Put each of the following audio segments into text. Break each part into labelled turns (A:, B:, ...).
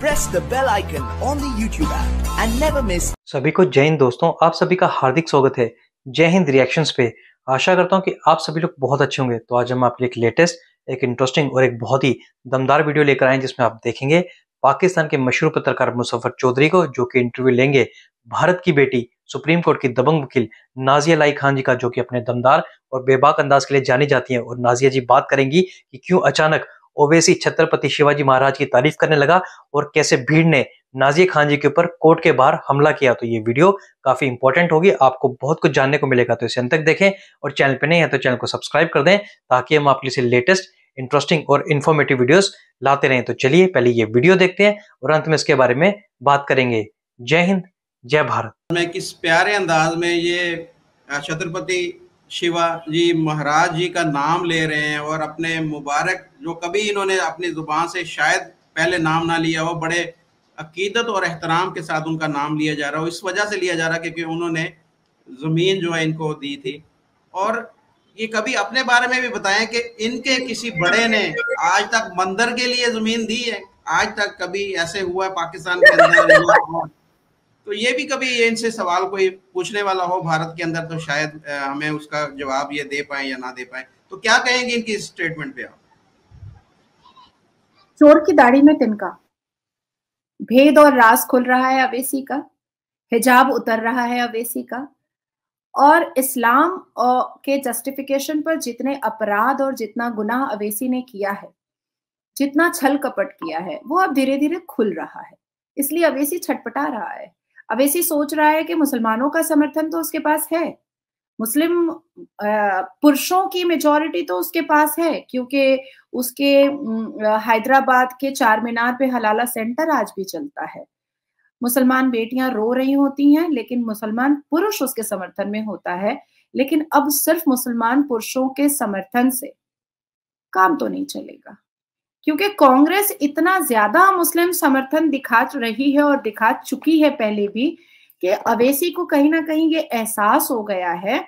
A: press the bell icon on the YouTube app and never miss
B: सभी को जय हिंद दोस्तों आप सभी का हार्दिक स्वागत है जय हिंद रिएक्शंस पे आशा करता हूँ कि आप सभी लोग बहुत अच्छे होंगे तो आज हम आपके लिए एक लेटेस्ट एक इंटरेस्टिंग और एक बहुत ही दमदार वीडियो लेकर आए हैं जिसमें आप देखेंगे पाकिस्तान के मशहूर पत्रकार मुसफ़र चौधरी को जो कि इंटरव्यू लेंगे भारत की बेटी सुप्रीम कोर्ट की दबंग वकील नाजिया लाई खान जी का जो कि अपने दमदार और बेबाक अंदाज के लिए जानी जाती हैं और नाजिया जी बात करेंगी कि क्यों अचानक ओवैसी छत्रपति शिवाजी महाराज की तारीफ करने लगा और कैसे भीड़ ने नाजी खान जी के ऊपर कोर्ट के बाहर हमला किया तो ये वीडियो काफी इंपॉर्टेंट होगी आपको बहुत कुछ जानने को मिलेगा तो इसे अंत तक देखें और चैनल पर नहीं है तो चैनल को सब्सक्राइब कर दें ताकि हम आपके लिए लेटेस्ट इंटरेस्टिंग और इन्फॉर्मेटिव वीडियोस लाते रहें तो चलिए पहले ये वीडियो देखते हैं और अंत में इसके बारे में बात करेंगे जय हिंद जय भारत मैं किस प्यारे अंदाज में ये छत्रपति शिवा जी महाराज जी का नाम ले रहे हैं और अपने मुबारक जो कभी इन्होंने अपनी ज़ुबान से शायद पहले नाम ना लिया हो बड़े अकीदत और एहतराम के साथ उनका नाम लिया जा रहा हो इस वजह से लिया जा रहा है क्योंकि उन्होंने ज़मीन जो है इनको दी थी और ये कभी अपने बारे में भी बताएं कि इनके किसी बड़े ने आज तक मंदिर के लिए ज़मीन दी है आज तक कभी ऐसे हुआ है पाकिस्तान के अंदर तो ये भी कभी ये इनसे सवाल कोई पूछने वाला हो भारत के अंदर तो शायद हमें उसका जवाब ये दे पाए या ना दे पाए तो क्या कहेंगे इनकी स्टेटमेंट पे आप
A: चोर की दाढ़ी में तिनका भेद और रास खुल रहा है अवेसी का हिजाब उतर रहा है अवेसी का और इस्लाम के जस्टिफिकेशन पर जितने अपराध और जितना गुनाह अवेसी ने किया है जितना छल कपट किया है वो अब धीरे धीरे खुल रहा है इसलिए अवेसी छटपटा रहा है अब ऐसे सोच रहा है कि मुसलमानों का समर्थन तो उसके पास है मुस्लिम पुरुषों की मेजोरिटी तो उसके पास है क्योंकि उसके हैदराबाद के चार मीनार पे हलाला सेंटर आज भी चलता है मुसलमान बेटियां रो रही होती हैं लेकिन मुसलमान पुरुष उसके समर्थन में होता है लेकिन अब सिर्फ मुसलमान पुरुषों के समर्थन से काम तो नहीं चलेगा क्योंकि कांग्रेस इतना ज्यादा मुस्लिम समर्थन दिखा रही है और दिखा चुकी है पहले भी कि अवेसी को कहीं ना कहीं ये एहसास हो गया है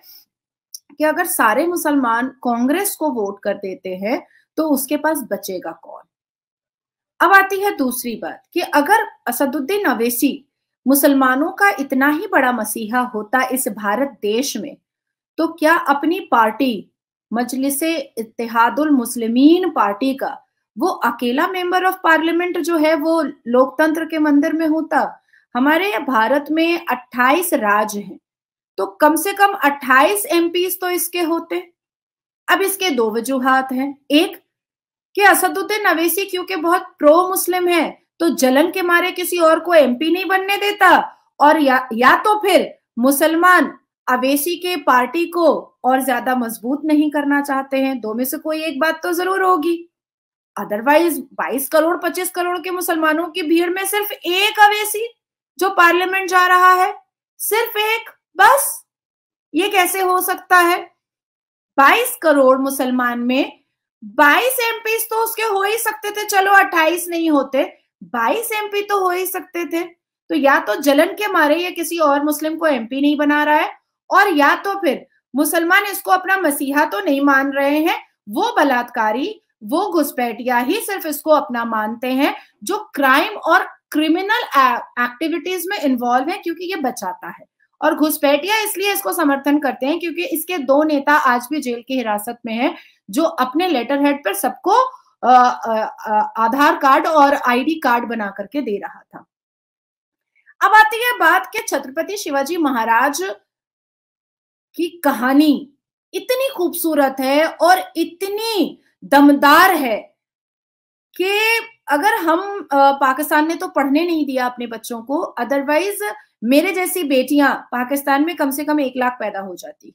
A: कि अगर सारे मुसलमान कांग्रेस को वोट कर देते हैं तो उसके पास बचेगा कौन अब आती है दूसरी बात कि अगर असदुद्दीन अवेसी मुसलमानों का इतना ही बड़ा मसीहा होता इस भारत देश में तो क्या अपनी पार्टी मजलिस इतिहादुल मुस्लिमीन पार्टी का वो अकेला मेंबर ऑफ पार्लियामेंट जो है वो लोकतंत्र के मंदिर में होता हमारे भारत में 28 राज हैं तो कम से कम 28 एम तो इसके होते अब इसके दो वजूहत हैं एक कि असदुद्दीन अवेसी क्योंकि बहुत प्रो मुस्लिम है तो जलन के मारे किसी और को एमपी नहीं बनने देता और या, या तो फिर मुसलमान अवेसी के पार्टी को और ज्यादा मजबूत नहीं करना चाहते हैं दो में से कोई एक बात तो जरूर होगी अदरवाइज 22 करोड़ 25 करोड़ के मुसलमानों की भीड़ में सिर्फ एक अवेसी जो पार्लियामेंट जा रहा है सिर्फ एक बस ये कैसे हो सकता है 22 करोड़ मुसलमान में 22 एमपी तो उसके हो ही सकते थे चलो 28 नहीं होते 22 एमपी तो हो ही सकते थे तो या तो जलन के मारे या किसी और मुस्लिम को एमपी नहीं बना रहा है और या तो फिर मुसलमान इसको अपना मसीहा तो नहीं मान रहे हैं वो बलात्कारी वो घुसपैठिया ही सिर्फ इसको अपना मानते हैं जो क्राइम और क्रिमिनल एक्टिविटीज में इन्वॉल्व है क्योंकि ये बचाता है और घुसपैठिया इसलिए इसको समर्थन करते हैं क्योंकि इसके दो नेता आज भी जेल की हिरासत में हैं जो अपने लेटर हेड पर सबको आधार कार्ड और आईडी कार्ड बना करके दे रहा था अब आती है बात के छत्रपति शिवाजी महाराज की कहानी इतनी खूबसूरत है और इतनी दमदार है कि अगर हम पाकिस्तान ने तो पढ़ने नहीं दिया अपने बच्चों को अदरवाइज मेरे जैसी बेटियां पाकिस्तान में कम से कम एक लाख पैदा हो जाती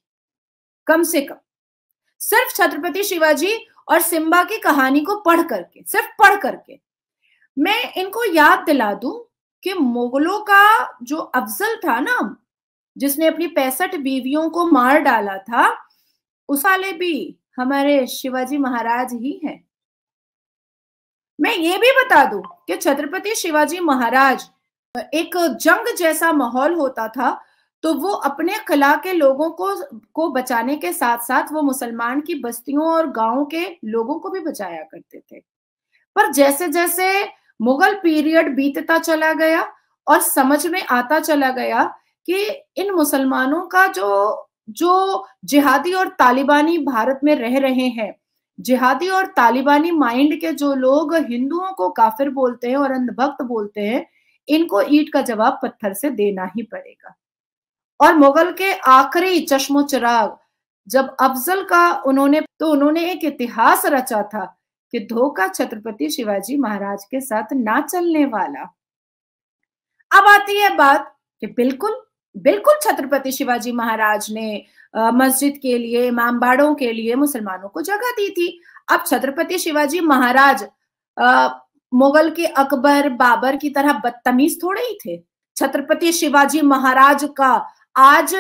A: कम से कम सिर्फ छत्रपति शिवाजी और सिम्बा की कहानी को पढ़ करके सिर्फ पढ़ करके मैं इनको याद दिला दूं कि मुगलों का जो अफजल था ना जिसने अपनी पैंसठ बीवियों को मार डाला था उस वाले भी हमारे शिवाजी महाराज ही हैं मैं ये भी बता दूं कि छत्रपति शिवाजी महाराज एक जंग जैसा माहौल होता था तो वो अपने कला के लोगों को को बचाने के साथ साथ वो मुसलमान की बस्तियों और गाँव के लोगों को भी बचाया करते थे पर जैसे जैसे मुगल पीरियड बीतता चला गया और समझ में आता चला गया कि इन मुसलमानों का जो जो जिहादी और तालिबानी भारत में रह रहे हैं जिहादी और तालिबानी माइंड के जो लोग हिंदुओं को काफिर बोलते हैं और अंधभक्त बोलते हैं इनको ईट का जवाब पत्थर से देना ही पड़ेगा और मुगल के आखिरी चश्मो चिराग जब अफजल का उन्होंने तो उन्होंने एक इतिहास रचा था कि धोखा छत्रपति शिवाजी महाराज के साथ ना चलने वाला अब आती है बात कि बिल्कुल बिल्कुल छत्रपति शिवाजी महाराज ने मस्जिद के लिए इमाम बाड़ों के लिए मुसलमानों को जगह दी थी अब छत्रपति शिवाजी महाराज मुगल के अकबर बाबर की तरह बदतमीज थोड़े ही थे छत्रपति शिवाजी महाराज का आज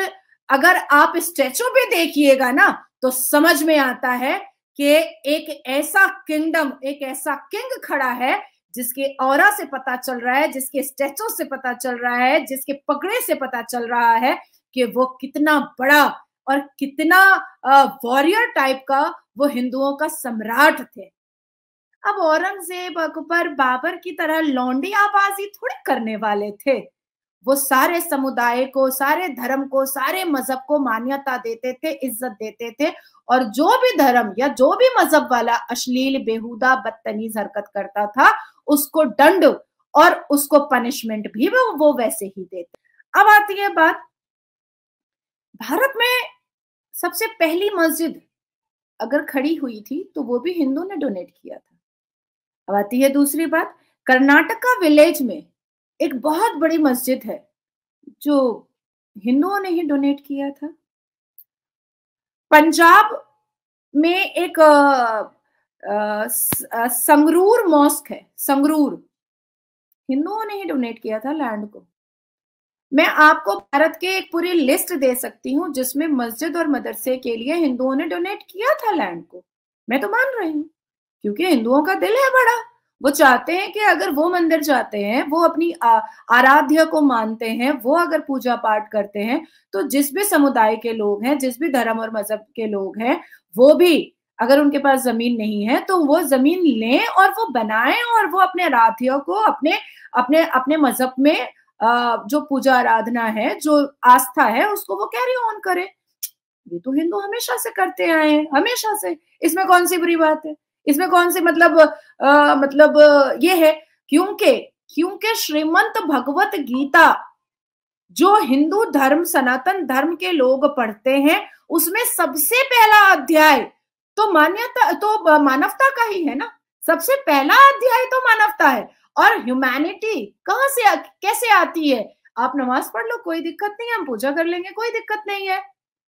A: अगर आप स्टैचू पे देखिएगा ना तो समझ में आता है कि एक ऐसा किंगडम एक ऐसा किंग खड़ा है जिसके और से पता चल रहा है जिसके स्टेचो से पता चल रहा है जिसके पकड़े से पता चल रहा है कि वो कितना बड़ा और कितना वॉरियर टाइप का वो हिंदुओं का सम्राट थे अब औरंगजेब अकबर बाबर की तरह लौंडी आबाजी थोड़ी करने वाले थे वो सारे समुदाय को सारे धर्म को सारे मजहब को मान्यता देते थे इज्जत देते थे और जो भी धर्म या जो भी मजहब वाला अश्लील बेहुदा बदतमीज हरकत करता था उसको दंड और उसको पनिशमेंट भी वो वैसे ही देते अब आती है बात भारत में सबसे पहली मस्जिद अगर खड़ी हुई थी तो वो भी हिंदू ने डोनेट किया था अब आती है दूसरी बात कर्नाटका विलेज में एक बहुत बड़ी मस्जिद है जो हिंदुओं ने ही डोनेट किया था पंजाब में एक संगरूर मॉस्क है संगरूर हिंदुओं ने ही डोनेट किया था लैंड को मैं आपको भारत के एक पूरी लिस्ट दे सकती हूँ जिसमें मस्जिद और मदरसे के लिए हिंदुओं ने डोनेट किया था लैंड को मैं तो मान रही हूँ क्योंकि हिंदुओं का दिल है बड़ा वो चाहते हैं कि अगर वो मंदिर जाते हैं वो अपनी आराध्य को मानते हैं वो अगर पूजा पाठ करते हैं तो जिस भी समुदाय के लोग हैं जिस भी धर्म और मजहब के लोग हैं वो भी अगर उनके पास जमीन नहीं है तो वो जमीन लें और वो बनाएं और वो अपने आराध्य को अपने अपने अपने मजहब में जो पूजा आराधना है जो आस्था है उसको वो कैरी ऑन करे ये तो हिंदू हमेशा से करते आए हैं हमेशा से इसमें कौन सी बुरी बात है इसमें कौन से मतलब आ, मतलब ये है क्योंकि क्योंकि श्रीमंत भगवत गीता जो हिंदू धर्म सनातन धर्म के लोग पढ़ते हैं उसमें सबसे पहला अध्याय तो मान्यता तो मानवता का ही है ना सबसे पहला अध्याय तो मानवता है और ह्यूमैनिटी कहाँ से कैसे आती है आप नमाज पढ़ लो कोई दिक्कत नहीं है हम पूजा कर लेंगे कोई दिक्कत नहीं है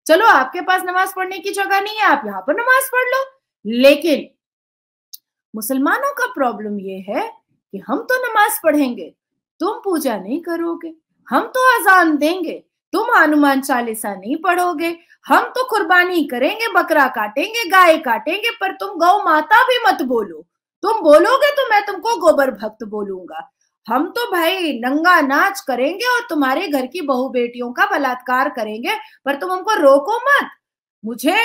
A: चलो आपके पास नमाज पढ़ने की जगह नहीं है आप यहाँ पर नमाज पढ़ लो लेकिन मुसलमानों का प्रॉब्लम ये है कि हम तो नमाज पढ़ेंगे तुम पूजा नहीं करोगे हम तो अजान देंगे तुम हनुमान चालीसा नहीं पढ़ोगे हम तो कुर्बानी करेंगे बकरा काटेंगे गाय काटेंगे पर तुम गौ माता भी मत बोलो तुम बोलोगे तो मैं तुमको गोबर भक्त बोलूंगा हम तो भाई नंगा नाच करेंगे और तुम्हारे घर की बहु बेटियों का बलात्कार करेंगे पर तुम हमको रोको मत मुझे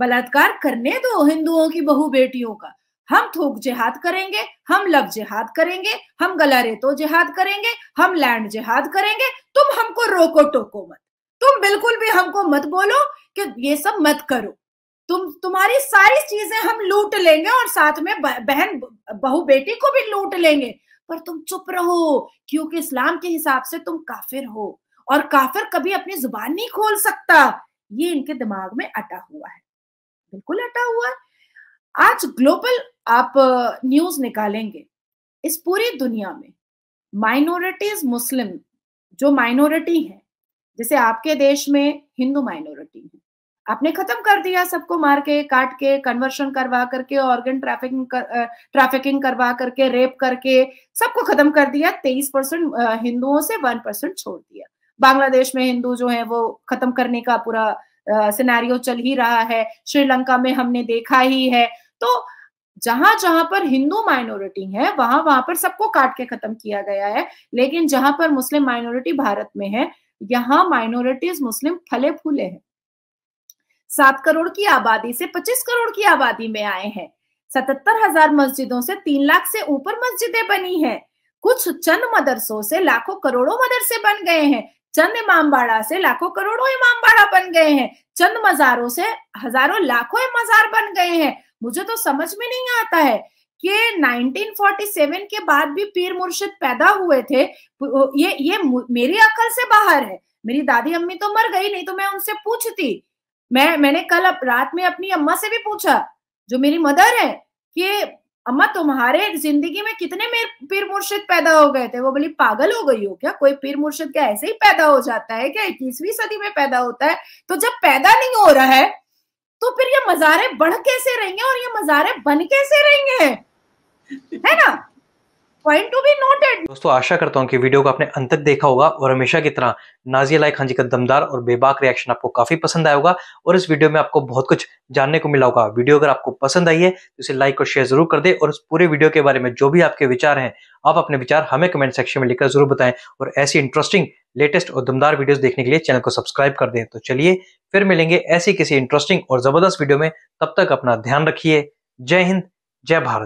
A: बलात्कार करने दो हिंदुओं की बहु बेटियों का हम थूक जिहाद करेंगे हम लव जिहाद करेंगे हम गला रेतो जिहाद करेंगे हम लैंड जिहाद करेंगे तुम हमको रोको टोको मत तुम बिल्कुल भी हमको मत बोलो कि ये सब मत करो तुम तुम्हारी सारी चीजें हम लूट लेंगे और साथ में बहन बहु बेटी को भी लूट लेंगे पर तुम चुप रहो क्योंकि इस्लाम के हिसाब से तुम काफिर हो और काफिर कभी अपनी जुबान नहीं खोल सकता ये इनके दिमाग में अटा हुआ है बिल्कुल अटा हुआ है आज ग्लोबल आप न्यूज निकालेंगे इस पूरी दुनिया में माइनॉरिटीज मुस्लिम जो माइनॉरिटी है जैसे आपके देश में हिंदू माइनॉरिटी है आपने खत्म कर दिया सबको मार के काट के कन्वर्शन करवा करके ऑर्गन ट्रैफिकिंग कर, ट्रैफिकिंग करवा करके रेप करके सबको खत्म कर दिया तेईस परसेंट हिंदुओं से वन परसेंट छोड़ दिया बांग्लादेश में हिंदू जो है वो खत्म करने का पूरा सिनेरियो चल ही रहा है श्रीलंका में हमने देखा ही है तो जहां जहां पर हिंदू माइनॉरिटी है वहां वहां पर सबको काट के खत्म किया गया है लेकिन जहां पर मुस्लिम माइनॉरिटी भारत में है यहां माइनॉरिटीज मुस्लिम फले फूले हैं सात करोड़ की आबादी से पच्चीस करोड़ की आबादी में आए हैं सतहत्तर हजार मस्जिदों से तीन लाख से ऊपर मस्जिदें बनी हैं कुछ चंद मदरसों से लाखों करोड़ों मदरसे बन गए हैं चंद इमामबाड़ा से लाखों करोड़ों इमामबाड़ा बन गए हैं चंद मजारों से हजारों लाखों मजार बन गए हैं मुझे तो समझ में नहीं आता है कि 1947 के बाद भी पीर मुर्शिद पैदा हुए थे ये ये मेरी अकल से बाहर है मेरी दादी अम्मी तो मर गई नहीं तो मैं उनसे पूछती मैं मैंने कल रात में अपनी अम्मा से भी पूछा जो मेरी मदर है कि अम्मा तुम्हारे जिंदगी में कितने पीर मुर्शिद पैदा हो गए थे वो बोली पागल हो गई हो क्या कोई पीर मुर्शिद क्या ऐसे ही पैदा हो जाता है क्या इक्कीसवीं सदी में पैदा होता है तो जब पैदा नहीं हो रहा है तो फिर ये मजारे बढ़ कैसे रहेंगे और ये मजारे बन कैसे रहेंगे है ना पॉइंट टू बी नोटेड
B: दोस्तों आशा करता हूँ कि वीडियो को आपने अंत तक देखा होगा और हमेशा की तरह नाजिया लाई खान जी का दमदार और बेबाक रिएक्शन आपको काफी पसंद आया होगा और इस वीडियो में आपको बहुत कुछ जानने को मिला होगा वीडियो अगर आपको पसंद आई है तो इसे लाइक और शेयर जरूर कर दे और इस पूरे वीडियो के बारे में जो भी आपके विचार हैं आप अपने विचार हमें कमेंट सेक्शन में लिखकर जरूर बताएं और ऐसी इंटरेस्टिंग लेटेस्ट और दमदार वीडियोस देखने के लिए चैनल को सब्सक्राइब कर दें तो चलिए फिर मिलेंगे ऐसी किसी इंटरेस्टिंग और जबरदस्त वीडियो में तब तक अपना ध्यान रखिए जय हिंद जय भारत